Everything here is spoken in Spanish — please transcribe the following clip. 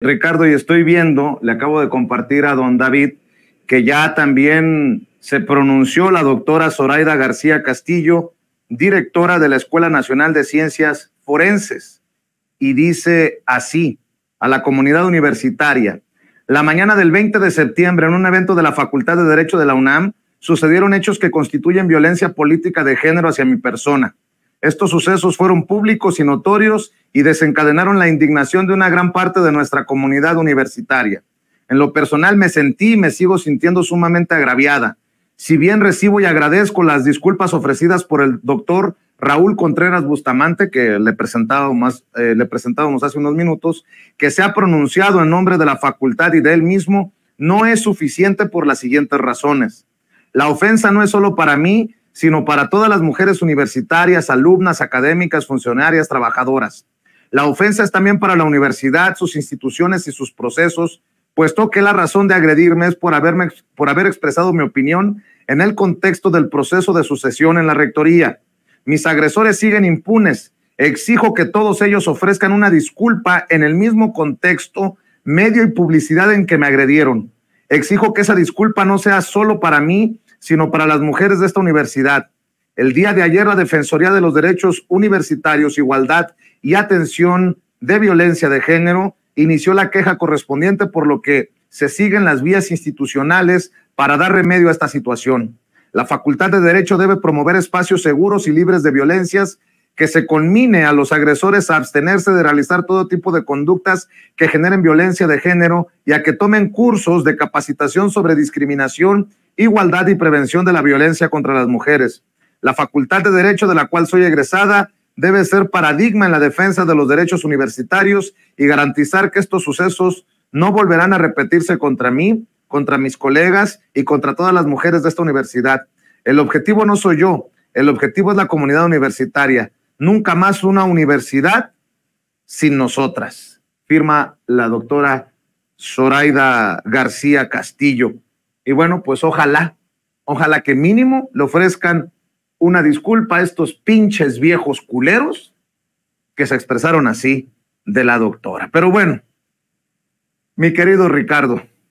Ricardo, y estoy viendo, le acabo de compartir a don David, que ya también se pronunció la doctora Zoraida García Castillo, directora de la Escuela Nacional de Ciencias Forenses, y dice así a la comunidad universitaria. La mañana del 20 de septiembre, en un evento de la Facultad de Derecho de la UNAM, sucedieron hechos que constituyen violencia política de género hacia mi persona. Estos sucesos fueron públicos y notorios y desencadenaron la indignación de una gran parte de nuestra comunidad universitaria. En lo personal me sentí y me sigo sintiendo sumamente agraviada. Si bien recibo y agradezco las disculpas ofrecidas por el doctor Raúl Contreras Bustamante, que le, eh, presentábamos, hace unos minutos, que se ha pronunciado en nombre de la facultad y de él mismo, no es suficiente por las siguientes razones. La ofensa no es solo para mí, sino para todas las mujeres universitarias, alumnas, académicas, funcionarias, trabajadoras. La ofensa es también para la universidad, sus instituciones y sus procesos, puesto que la razón de agredirme es por, haberme, por haber expresado mi opinión en el contexto del proceso de sucesión en la rectoría. Mis agresores siguen impunes. Exijo que todos ellos ofrezcan una disculpa en el mismo contexto, medio y publicidad en que me agredieron. Exijo que esa disculpa no sea solo para mí, sino para las mujeres de esta universidad. El día de ayer, la Defensoría de los Derechos Universitarios, Igualdad y Atención de Violencia de Género inició la queja correspondiente, por lo que se siguen las vías institucionales para dar remedio a esta situación. La Facultad de Derecho debe promover espacios seguros y libres de violencias que se conmine a los agresores a abstenerse de realizar todo tipo de conductas que generen violencia de género y a que tomen cursos de capacitación sobre discriminación Igualdad y Prevención de la Violencia contra las Mujeres. La Facultad de Derecho de la cual soy egresada debe ser paradigma en la defensa de los derechos universitarios y garantizar que estos sucesos no volverán a repetirse contra mí, contra mis colegas y contra todas las mujeres de esta universidad. El objetivo no soy yo, el objetivo es la comunidad universitaria. Nunca más una universidad sin nosotras, firma la doctora Zoraida García Castillo. Y bueno, pues ojalá, ojalá que mínimo le ofrezcan una disculpa a estos pinches viejos culeros que se expresaron así de la doctora. Pero bueno, mi querido Ricardo,